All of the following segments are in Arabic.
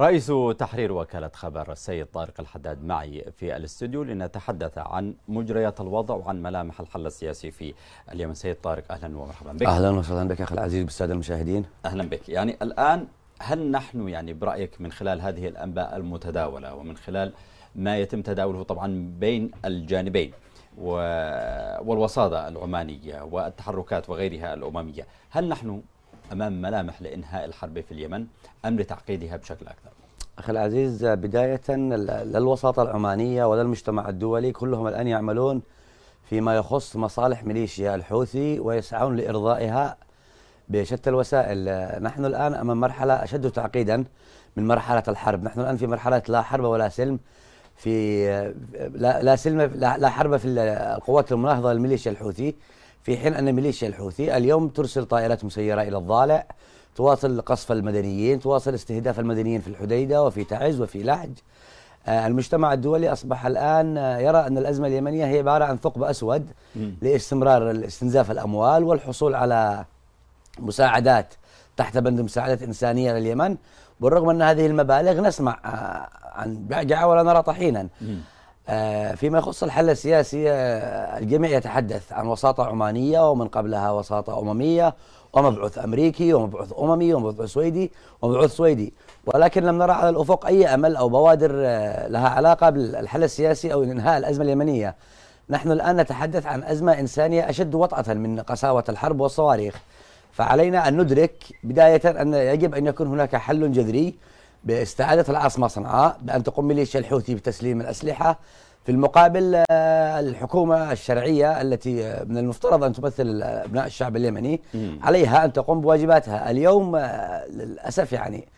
رئيس تحرير وكالة خبر السيد طارق الحداد معي في الاستوديو لنتحدث عن مجريات الوضع وعن ملامح الحل السياسي في اليمن سيد طارق أهلا ومرحبا بك أهلا وسهلا بك أخي العزيز بالسادة المشاهدين أهلا بك يعني الآن هل نحن يعني برأيك من خلال هذه الأنباء المتداولة ومن خلال ما يتم تداوله طبعا بين الجانبين والوساطة العمانية والتحركات وغيرها الأممية هل نحن أمام ملامح لإنهاء الحرب في اليمن أم لتعقيدها بشكل أكثر؟ أخي العزيز بداية لا الوساطة العمانية ولا المجتمع الدولي كلهم الآن يعملون فيما يخص مصالح ميليشيا الحوثي ويسعون لإرضائها بشتى الوسائل نحن الآن أمام مرحلة أشد تعقيدا من مرحلة الحرب نحن الآن في مرحلة لا حرب ولا سلم في لا, لا سلم لا, لا حرب في القوات المناهضة للميليشيا الحوثي في حين أن ميليشيا الحوثي اليوم ترسل طائرات مسيرة إلى الضالع تواصل قصف المدنيين تواصل استهداف المدنيين في الحديدة وفي تعز وفي لحج آه، المجتمع الدولي أصبح الآن آه، يرى أن الأزمة اليمنية هي عبارة عن ثقب أسود لاستمرار استنزاف الأموال والحصول على مساعدات تحت بند مساعدات إنسانية لليمن بالرغم أن هذه المبالغ نسمع آه، عن بعجعة ولا نرى طحينا آه، فيما يخص الحل السياسي آه، الجميع يتحدث عن وساطة عمانية ومن قبلها وساطة أممية ومبعوث أمريكي ومبعوث أممي ومبعوث سويدي ومبعوث سويدي ولكن لم نرى على الأفق أي أمل أو بوادر آه، لها علاقة بالحل السياسي أو إنهاء الأزمة اليمنية نحن الآن نتحدث عن أزمة إنسانية أشد وطأة من قساوة الحرب والصواريخ فعلينا أن ندرك بداية أن يجب أن يكون هناك حل جذري باستعادة العاصمة صنعاء بأن تقوم ميليشيا الحوثي بتسليم الأسلحة في المقابل آه، الحكومة الشرعية التي آه، من المفترض أن تمثل أبناء الشعب اليمني عليها أن تقوم بواجباتها اليوم آه، للأسف يعني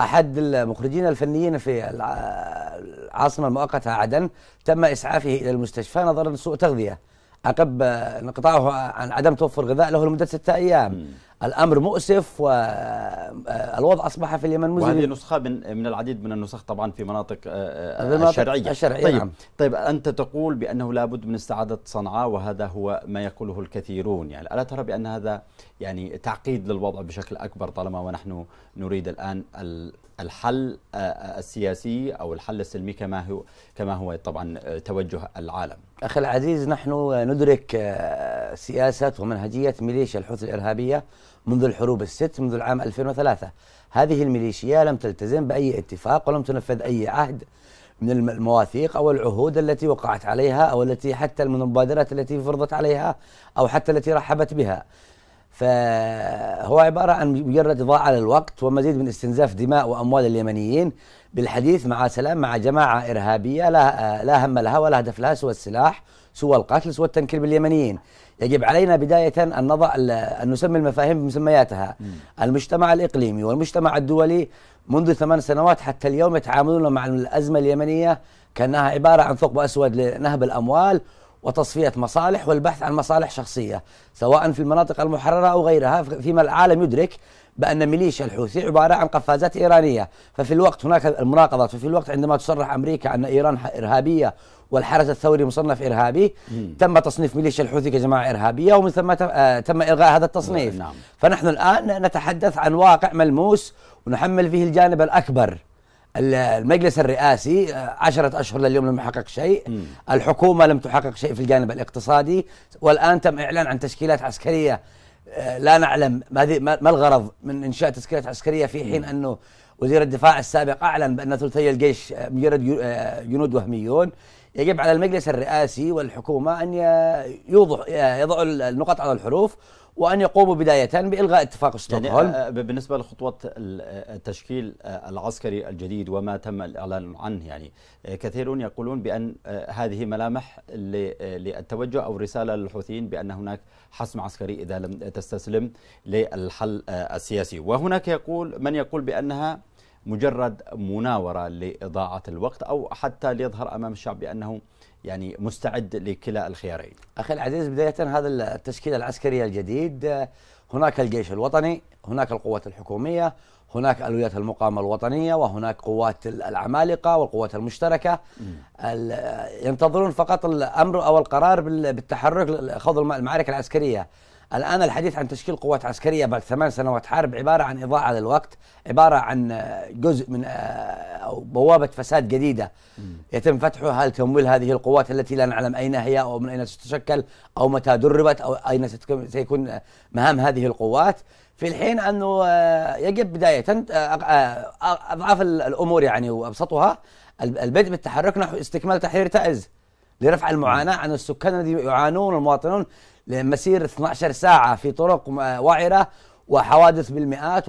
أحد المخرجين الفنيين في العاصمة المؤقتة عدن تم إسعافه إلى المستشفى نظرا لسوء تغذية عقب انقطاعه عن عدم توفر غذاء له لمدة ستة أيام الامر مؤسف والوضع آه، آه، اصبح في اليمن مزري وهذه نسخه من من العديد من النسخ طبعا آه، في مناطق الشرعيه الشرعيه طيب نعم. طيب انت تقول بانه لابد من استعاده صنعاء وهذا هو ما يقوله الكثيرون يعني الا ترى بان هذا يعني تعقيد للوضع بشكل اكبر طالما ونحن نريد الان الحل السياسي او الحل السلمي كما هو كما هو طبعا توجه العالم اخي العزيز نحن ندرك سياسه ومنهجيه ميليشيا الحوثي الارهابيه منذ الحروب الست منذ العام 2003 هذه الميليشيا لم تلتزم بأي اتفاق ولم تنفذ أي عهد من المواثيق أو العهود التي وقعت عليها أو التي حتى المبادرات التي فرضت عليها أو حتى التي رحبت بها فهو عبارة عن مجرد إضاعة للوقت ومزيد من استنزاف دماء وأموال اليمنيين بالحديث مع سلام مع جماعة إرهابية لا, لا هم لها ولا هدف لها سوى السلاح سوى القتل سوى التنكيل باليمنيين يجب علينا بداية أن نضع أن نسمي المفاهيم بمسمياتها المجتمع الإقليمي والمجتمع الدولي منذ ثمان سنوات حتى اليوم يتعاملون مع الأزمة اليمنية كأنها عبارة عن ثقب أسود لنهب الأموال وتصفية مصالح والبحث عن مصالح شخصية سواء في المناطق المحررة أو غيرها فيما العالم يدرك بأن ميليشيا الحوثي عبارة عن قفازات إيرانية ففي الوقت هناك المناقضة ففي الوقت عندما تصرح أمريكا أن إيران إرهابية والحرس الثوري مصنف إرهابي مم. تم تصنيف ميليشيا الحوثي كجماعة إرهابية ومن ثم آه، تم إلغاء هذا التصنيف نعم. فنحن الآن نتحدث عن واقع ملموس ونحمل فيه الجانب الأكبر المجلس الرئاسي آه، عشرة أشهر لليوم لم يحقق شيء مم. الحكومة لم تحقق شيء في الجانب الاقتصادي والآن تم إعلان عن تشكيلات عسكرية آه، لا نعلم ما الغرض من انشاء تسكيلات عسكريه في حين انه وزير الدفاع السابق اعلن بان ثلثي الجيش مجرد آه، جنود آه، وهميون يجب على المجلس الرئاسي والحكومة أن يوضح يضعوا النقط على الحروف وأن يقوموا بداية بإلغاء اتفاق يعني، ستوكهولم يعني بالنسبة لخطوة آه، التشكيل آه، العسكري الجديد وما تم الإعلان عنه يعني كثيرون يقولون بأن هذه ملامح للتوجه أو رسالة للحوثيين بأن هناك حسم عسكري إذا لم تستسلم للحل السياسي وهناك يقول من يقول بأنها مجرد مناورة لإضاعة الوقت أو حتى ليظهر أمام الشعب بأنه يعني مستعد لكلا الخيارين أخي العزيز بداية هذا التشكيل العسكري الجديد هناك الجيش الوطني هناك القوات الحكومية هناك ألويات المقاومة الوطنية وهناك قوات العمالقة والقوات المشتركة ينتظرون فقط الأمر أو القرار بالتحرك خوض المعركة العسكرية الآن الحديث عن تشكيل قوات عسكرية بعد ثمان سنوات حرب عبارة عن إضاعة للوقت عبارة عن آه، جزء من آه، أو بوابة فساد جديدة يتم فتحها لتمويل هذه القوات التي لا نعلم أين هي أو من أين ستتشكل أو متى دربت أو أين سيكون آه، مهام هذه القوات في الحين أنه يجب بداية أضعاف الأمور يعني وأبسطها البدء بالتحرك نحو استكمال تحرير تعز لرفع المعاناة عن السكان الذين يعانون المواطنون لمسير 12 ساعة في طرق آه، وعرة وحوادث بالمئات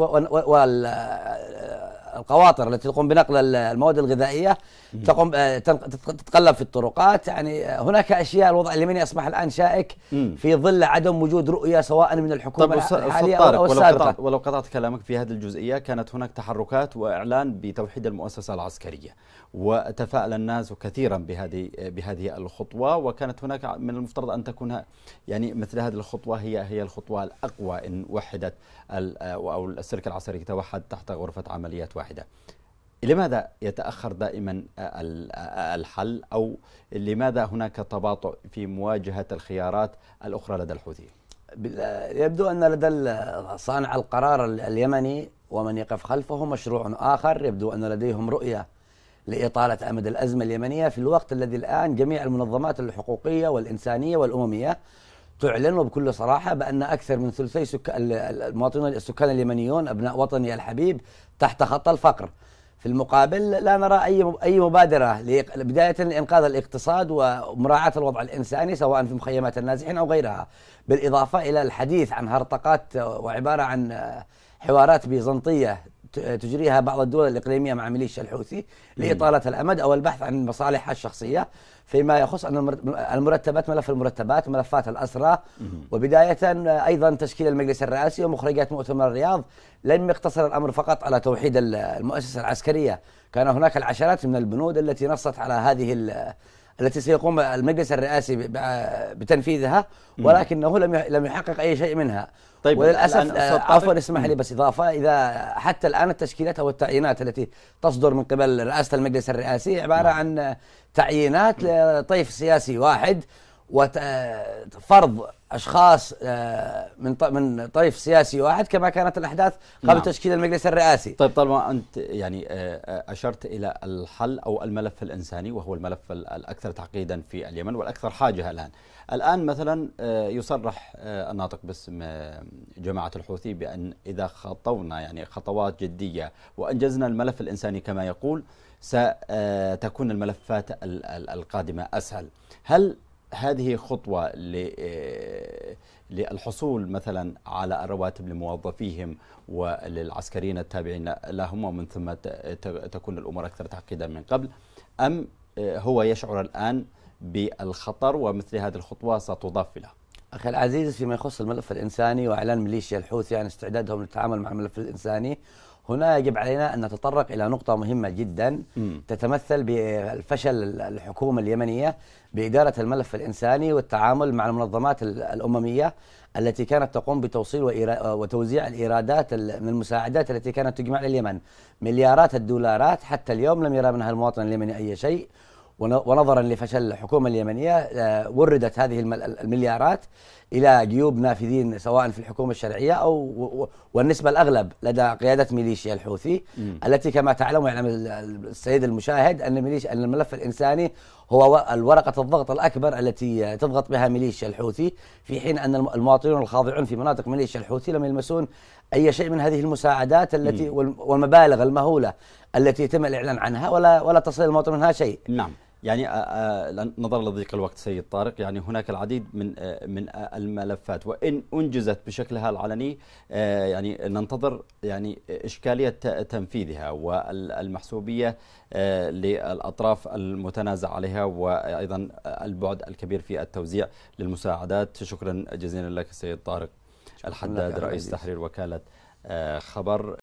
القواطر التي تقوم بنقل المواد الغذائيه تقوم آه، تتقلب في الطرقات يعني آه، هناك اشياء الوضع اليمني اصبح الان شائك في ظل عدم وجود رؤيه سواء من الحكومه الحاليه او السابقه ولو قطعت كلامك في هذه الجزئيه كانت هناك تحركات واعلان بتوحيد المؤسسه العسكريه وتفاءل الناس كثيرا بهذه آه، بهذه الخطوه وكانت هناك من المفترض ان تكون يعني مثل هذه الخطوه هي هي الخطوه الاقوى ان وحدت او السلك العسكري توحد تحت غرفه عمليات واحده واحدة لماذا يتأخر دائما الحل أو لماذا هناك تباطؤ في مواجهة الخيارات الأخرى لدى الحوثيين يبدو أن لدى صانع القرار اليمني ومن يقف خلفه مشروع آخر يبدو أن لديهم رؤية لإطالة أمد الأزمة اليمنية في الوقت الذي الآن جميع المنظمات الحقوقية والإنسانية والأممية تعلن وبكل صراحه بان اكثر من ثلثي سك... المواطنين السكان اليمنيون ابناء وطني الحبيب تحت خط الفقر. في المقابل لا نرى اي اي مبادره بدايه لانقاذ الاقتصاد ومراعاه الوضع الانساني سواء في مخيمات النازحين او غيرها، بالاضافه الى الحديث عن هرطقات وعباره عن حوارات بيزنطيه تجريها بعض الدول الإقليمية مع ميليشيا الحوثي لإطالة الأمد أو البحث عن مصالحها الشخصية فيما يخص أن المرتبات ملف المرتبات ملفات الأسرة وبداية أيضا تشكيل المجلس الرئاسي ومخرجات مؤتمر الرياض لم يقتصر الأمر فقط على توحيد المؤسسة العسكرية كان هناك العشرات من البنود التي نصت على هذه التي سيقوم المجلس الرئاسي بتنفيذها ولكنه لم لم يحقق اي شيء منها طيب وللاسف آه، عفوا اسمح لي بس اضافه اذا حتى الان التشكيلات او التعيينات التي تصدر من قبل رئاسه المجلس الرئاسي عباره نعم. عن تعيينات لطيف سياسي واحد وفرض اشخاص آه، من من طرف سياسي واحد كما كانت الاحداث قبل نعم. تشكيل المجلس الرئاسي. طيب طالما انت يعني آه، آه، اشرت الى الحل او الملف الانساني وهو الملف الاكثر تعقيدا في اليمن والاكثر حاجه الان. الان مثلا يصرح الناطق باسم جماعه الحوثي بان اذا خطونا يعني خطوات جديه وانجزنا الملف الانساني كما يقول ستكون الملفات القادمه اسهل. هل هذه خطوة آه، للحصول مثلا على الرواتب لموظفيهم وللعسكريين التابعين لهم ومن ثم تكون الأمور أكثر تعقيدا من قبل أم آه، هو يشعر الآن بالخطر ومثل هذه الخطوة ستضاف له أخي العزيز فيما يخص الملف الإنساني وإعلان ميليشيا الحوثي عن استعدادهم للتعامل مع الملف الإنساني هنا يجب علينا أن نتطرق إلى نقطة مهمة جدا تتمثل بالفشل الحكومة اليمنية بإدارة الملف الإنساني والتعامل مع المنظمات الأممية التي كانت تقوم بتوصيل وتوزيع الإيرادات من المساعدات التي كانت تجمع لليمن مليارات الدولارات حتى اليوم لم يرى منها المواطن اليمني أي شيء ونظرا لفشل الحكومه اليمنيه آه، وردت هذه المليارات الى جيوب نافذين سواء في الحكومه الشرعيه او والنسبه الاغلب لدى قياده ميليشيا الحوثي م. التي كما تعلم ويعلم السيد المشاهد ان ميليشيا ان الملف الانساني هو الورقة الضغط الأكبر التي تضغط بها ميليشيا الحوثي في حين أن المواطنون الخاضعون في مناطق ميليشيا الحوثي لم يلمسون أي شيء من هذه المساعدات التي والمبالغ المهولة التي يتم الإعلان عنها ولا ولا تصل المواطن منها شيء نعم يعني نظرا لضيق الوقت سيد طارق يعني هناك العديد من من الملفات وان انجزت بشكلها العلني يعني ننتظر يعني اشكاليه تنفيذها والمحسوبيه للاطراف المتنازع عليها وايضا البعد الكبير في التوزيع للمساعدات شكرا جزيلا لك سيد طارق الحداد رئيس تحرير وكاله خبر